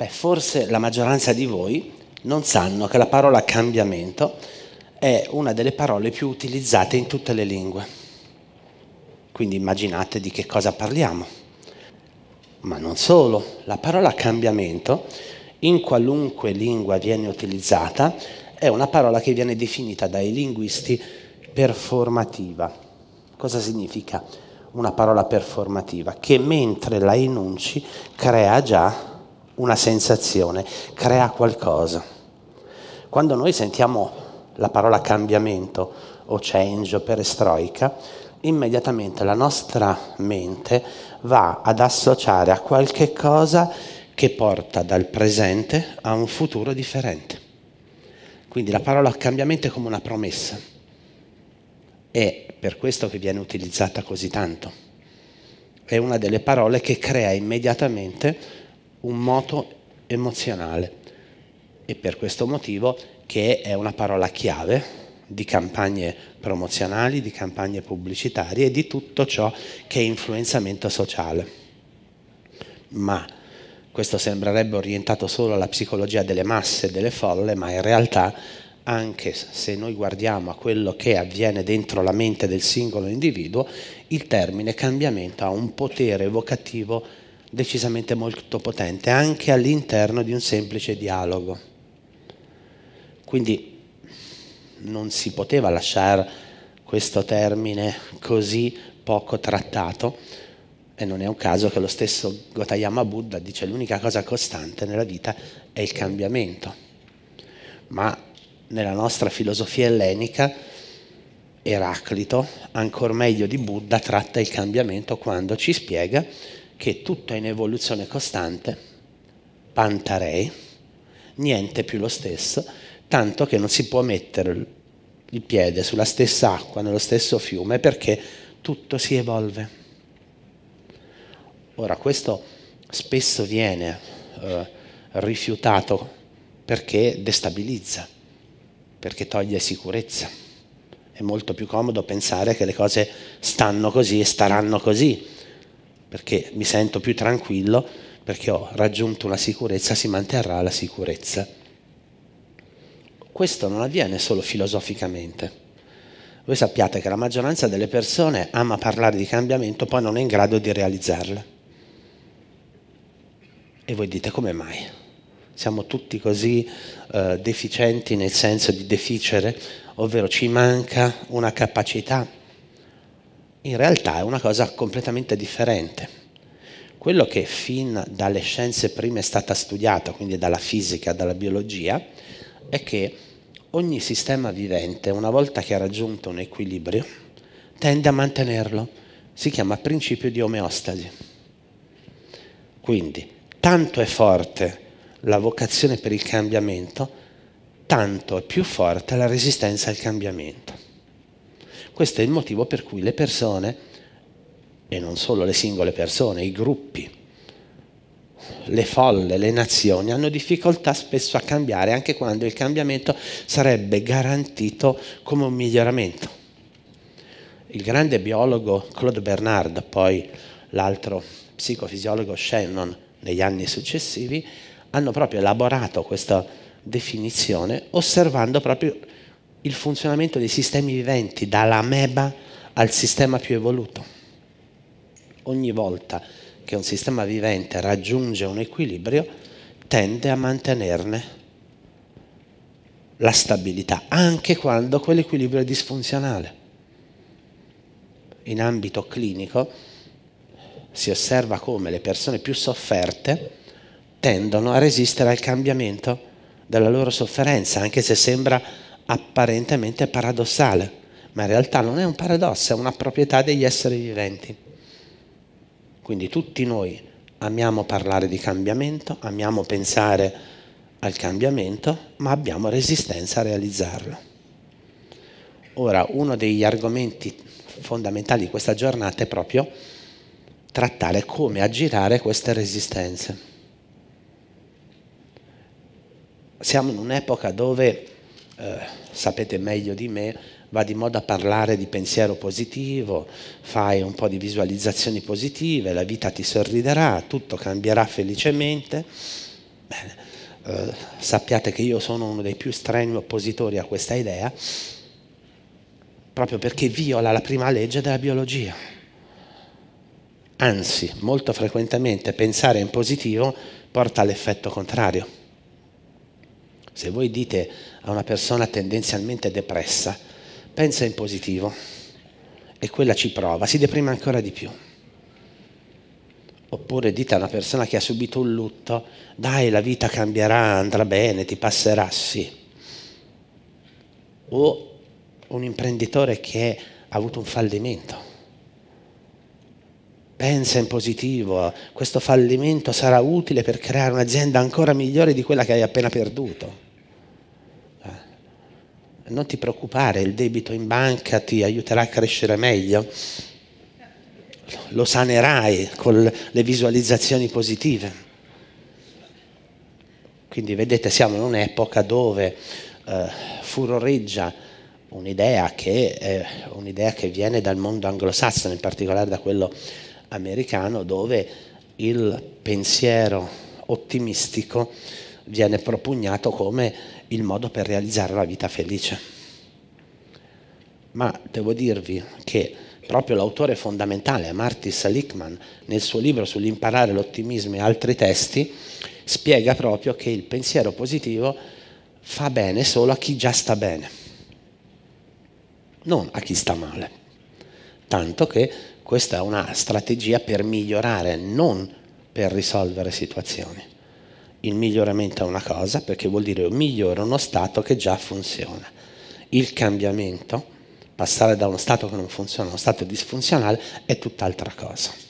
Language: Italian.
Beh, forse la maggioranza di voi non sanno che la parola cambiamento è una delle parole più utilizzate in tutte le lingue. Quindi immaginate di che cosa parliamo. Ma non solo, la parola cambiamento, in qualunque lingua viene utilizzata, è una parola che viene definita dai linguisti performativa. Cosa significa una parola performativa? Che mentre la enunci crea già una sensazione, crea qualcosa. Quando noi sentiamo la parola cambiamento o change o perestroica, immediatamente la nostra mente va ad associare a qualche cosa che porta dal presente a un futuro differente. Quindi la parola cambiamento è come una promessa. È per questo che viene utilizzata così tanto. È una delle parole che crea immediatamente un moto emozionale e per questo motivo che è una parola chiave di campagne promozionali, di campagne pubblicitarie e di tutto ciò che è influenzamento sociale. Ma questo sembrerebbe orientato solo alla psicologia delle masse, e delle folle, ma in realtà anche se noi guardiamo a quello che avviene dentro la mente del singolo individuo, il termine cambiamento ha un potere evocativo decisamente molto potente anche all'interno di un semplice dialogo. Quindi non si poteva lasciare questo termine così poco trattato e non è un caso che lo stesso Gotayama Buddha dice l'unica cosa costante nella vita è il cambiamento. Ma nella nostra filosofia ellenica Eraclito, ancor meglio di Buddha, tratta il cambiamento quando ci spiega che tutto è in evoluzione costante, pantarei, niente più lo stesso, tanto che non si può mettere il piede sulla stessa acqua, nello stesso fiume, perché tutto si evolve. Ora, questo spesso viene eh, rifiutato perché destabilizza, perché toglie sicurezza. È molto più comodo pensare che le cose stanno così e staranno così, perché mi sento più tranquillo, perché ho raggiunto una sicurezza, si manterrà la sicurezza. Questo non avviene solo filosoficamente. Voi sappiate che la maggioranza delle persone ama parlare di cambiamento, poi non è in grado di realizzarla. E voi dite come mai? Siamo tutti così eh, deficienti nel senso di deficere, ovvero ci manca una capacità in realtà è una cosa completamente differente. Quello che fin dalle scienze prime è stata studiata, quindi dalla fisica, dalla biologia, è che ogni sistema vivente, una volta che ha raggiunto un equilibrio, tende a mantenerlo. Si chiama principio di omeostasi. Quindi, tanto è forte la vocazione per il cambiamento, tanto è più forte la resistenza al cambiamento. Questo è il motivo per cui le persone, e non solo le singole persone, i gruppi, le folle, le nazioni hanno difficoltà spesso a cambiare, anche quando il cambiamento sarebbe garantito come un miglioramento. Il grande biologo Claude Bernard, poi l'altro psicofisiologo Shannon negli anni successivi, hanno proprio elaborato questa definizione osservando proprio il funzionamento dei sistemi viventi, dall'ameba al sistema più evoluto. Ogni volta che un sistema vivente raggiunge un equilibrio, tende a mantenerne la stabilità, anche quando quell'equilibrio è disfunzionale. In ambito clinico si osserva come le persone più sofferte tendono a resistere al cambiamento della loro sofferenza, anche se sembra apparentemente paradossale, ma in realtà non è un paradosso, è una proprietà degli esseri viventi. Quindi tutti noi amiamo parlare di cambiamento, amiamo pensare al cambiamento, ma abbiamo resistenza a realizzarlo. Ora, uno degli argomenti fondamentali di questa giornata è proprio trattare come aggirare queste resistenze. Siamo in un'epoca dove eh, sapete meglio di me, va di moda parlare di pensiero positivo, fai un po' di visualizzazioni positive, la vita ti sorriderà, tutto cambierà felicemente. Bene. Eh, sappiate che io sono uno dei più strenui oppositori a questa idea, proprio perché viola la prima legge della biologia. Anzi, molto frequentemente pensare in positivo porta all'effetto contrario se voi dite a una persona tendenzialmente depressa, pensa in positivo e quella ci prova, si deprime ancora di più. Oppure dite a una persona che ha subito un lutto, dai la vita cambierà, andrà bene, ti passerà, sì. O un imprenditore che ha avuto un fallimento. Pensa in positivo, questo fallimento sarà utile per creare un'azienda ancora migliore di quella che hai appena perduto non ti preoccupare, il debito in banca ti aiuterà a crescere meglio, lo sanerai con le visualizzazioni positive. Quindi vedete, siamo in un'epoca dove eh, furoreggia un'idea che, è eh, un'idea che viene dal mondo anglosassone, in particolare da quello americano, dove il pensiero ottimistico viene propugnato come il modo per realizzare la vita felice. Ma devo dirvi che proprio l'autore fondamentale, Amartya Seligman, nel suo libro sull'imparare l'ottimismo e altri testi, spiega proprio che il pensiero positivo fa bene solo a chi già sta bene, non a chi sta male. Tanto che questa è una strategia per migliorare, non per risolvere situazioni. Il miglioramento è una cosa perché vuol dire migliora uno stato che già funziona. Il cambiamento, passare da uno stato che non funziona a uno stato disfunzionale, è tutt'altra cosa.